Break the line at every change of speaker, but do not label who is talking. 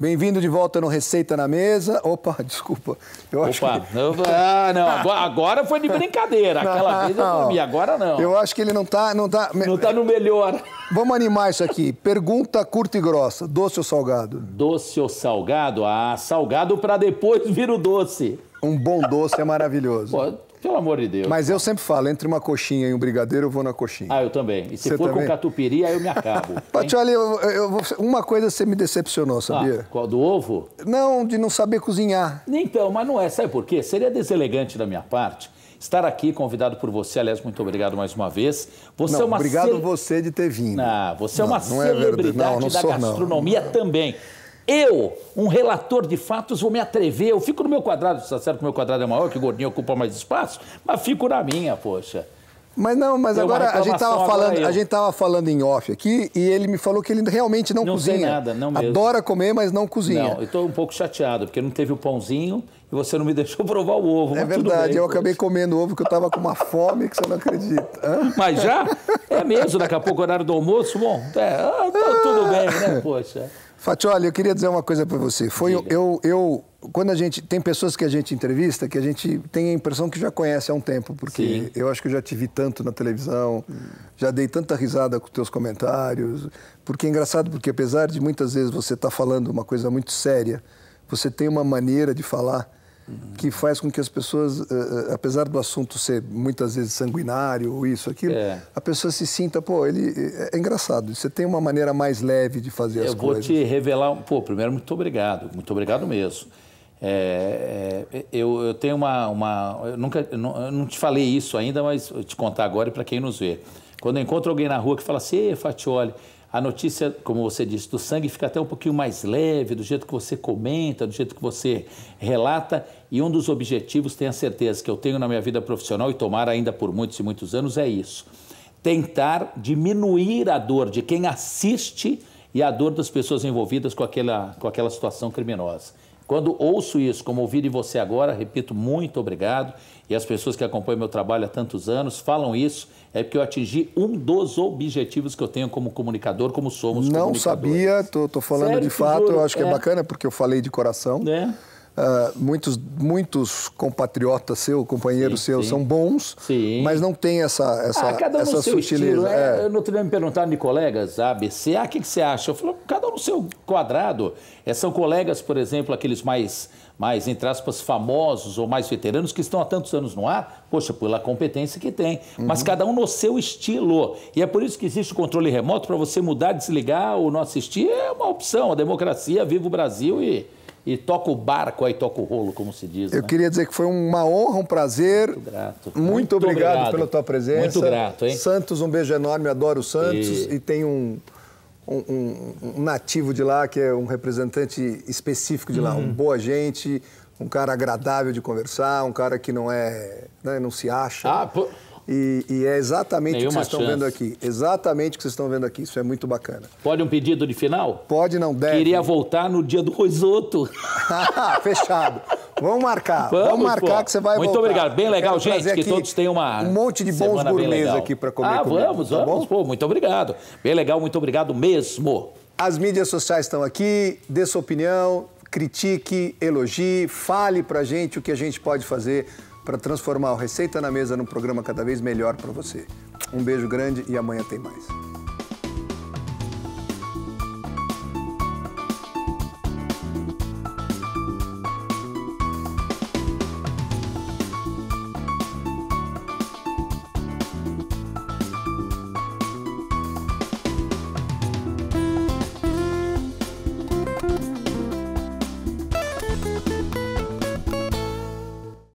Bem-vindo de volta no Receita na Mesa. Opa, desculpa. Eu Opa.
não, que... ah, não. Agora, agora, foi de brincadeira. Aquela não, vez eu dormi, agora não. Eu
acho que ele não tá. Não tá, não tá no melhor. Vamos animar isso aqui. Pergunta curta e grossa: doce
ou salgado? Doce ou salgado? Ah, salgado para depois vir o doce. Um bom doce é maravilhoso. Pô, pelo amor de Deus. Mas
eu sempre falo, entre uma coxinha e um brigadeiro, eu vou na
coxinha. Ah, eu também. E se você for também? com catupiry, aí eu me acabo.
Patioli, eu, eu uma coisa você me decepcionou, ah, sabia? Ah, qual, do ovo? Não, de não saber cozinhar.
Então, mas não é. Sabe por quê? Seria deselegante da minha parte estar aqui, convidado por você. Aliás, muito obrigado mais uma vez. Você não, é uma obrigado
você de ter vindo. Ah, você é não, é uma celebridade é não, não da sou, gastronomia
também. Eu, um relator de fatos, vou me atrever. Eu fico no meu quadrado, está certo que o meu quadrado é maior, que o gordinho ocupa mais espaço, mas fico na minha, poxa.
Mas não, mas Tem agora a gente estava falando, a gente tava falando em off aqui e ele me falou que ele realmente não, não cozinha. Não nada, não mesmo. Adora comer, mas não cozinha. Não,
eu estou um pouco chateado porque não teve o pãozinho e você não me deixou provar o ovo. É verdade, bem, eu poxa. acabei
comendo ovo que eu estava com uma fome que você não acredita. Mas já?
É mesmo, daqui a pouco horário do almoço, bom, é, ah, tá tudo bem, né, poxa.
Fatioli, eu queria dizer uma coisa para você. Foi eu, eu quando a gente tem pessoas que a gente entrevista que a gente tem a impressão que já conhece há um tempo, porque Sim. eu acho que eu já te vi tanto na televisão, hum. já dei tanta risada com teus comentários, porque é engraçado porque apesar de muitas vezes você estar tá falando uma coisa muito séria, você tem uma maneira de falar que faz com que as pessoas, uh, apesar do assunto ser muitas vezes sanguinário ou isso, aquilo, é. a pessoa se sinta, pô, ele eh, é engraçado, você tem uma maneira mais leve de fazer Eu as coisas. Eu vou te
revelar, pô, primeiro, muito obrigado, muito obrigado mesmo. É, é, eu, eu, tenho uma. uma eu nunca eu não, eu não, te falei isso ainda, mas vou te contar agora para quem nos vê. Quando eu encontro alguém na rua que fala assim, Fatioli, a notícia, como você disse, do sangue fica até um pouquinho mais leve, do jeito que você comenta, do jeito que você relata. E um dos objetivos, tenha certeza, que eu tenho na minha vida profissional e tomar ainda por muitos e muitos anos é isso: tentar diminuir a dor de quem assiste e a dor das pessoas envolvidas com aquela, com aquela situação criminosa. Quando ouço isso, como ouvir você agora, repito, muito obrigado. E as pessoas que acompanham meu trabalho há tantos anos falam isso, é porque eu atingi um dos objetivos que eu tenho como comunicador, como somos Não sabia,
estou falando Sério, de fato, juro, eu acho que é. é. bacana, porque eu falei de coração. É. Uh, muitos, muitos compatriotas seu, companheiros sim, seus, sim. são bons, sim. mas não tem essa, essa, ah, cada um essa no seu sutileza. Estilo, é.
É, eu não tive me perguntar de colegas ABC, ah, o que, que você acha? Eu falo, cada um no seu quadrado. É, são colegas, por exemplo, aqueles mais, mais, entre aspas, famosos ou mais veteranos que estão há tantos anos no ar, poxa, pela competência que tem. Uhum. Mas cada um no seu estilo. E é por isso que existe o controle remoto para você mudar, desligar ou não assistir. É uma opção. A democracia, viva o Brasil e e toca o barco, aí toca o rolo, como se diz. Eu né? queria dizer
que foi uma honra, um prazer. Muito grato. Muito, muito obrigado, obrigado, pela tua presença. Muito grato, hein? Santos, um beijo enorme, adoro o Santos e, e tem um, um, um, nativo de lá, que é um representante específico de lá, uhum. um boa gente, um cara agradável de conversar, um cara que não é, né, não se acha. Ah, por... E, e é exatamente Nenhuma o que vocês chance. estão vendo
aqui. Exatamente
o que vocês estão vendo aqui. Isso é muito bacana.
Pode um pedido de final? Pode, não deve. Queria voltar no dia do risoto. Fechado. Vamos marcar. Vamos, Vamos marcar pô. que você vai Muito voltar. obrigado. Bem legal, gente, que todos tenham uma Um monte de bons gourmets aqui para comer Ah, comigo, vamos, tá vamos. Pô, muito obrigado. Bem legal, muito obrigado mesmo.
As mídias sociais estão aqui. Dê sua opinião, critique, elogie, fale para gente o que a gente pode fazer para transformar o Receita na Mesa num programa cada vez melhor para você. Um beijo grande e amanhã tem mais.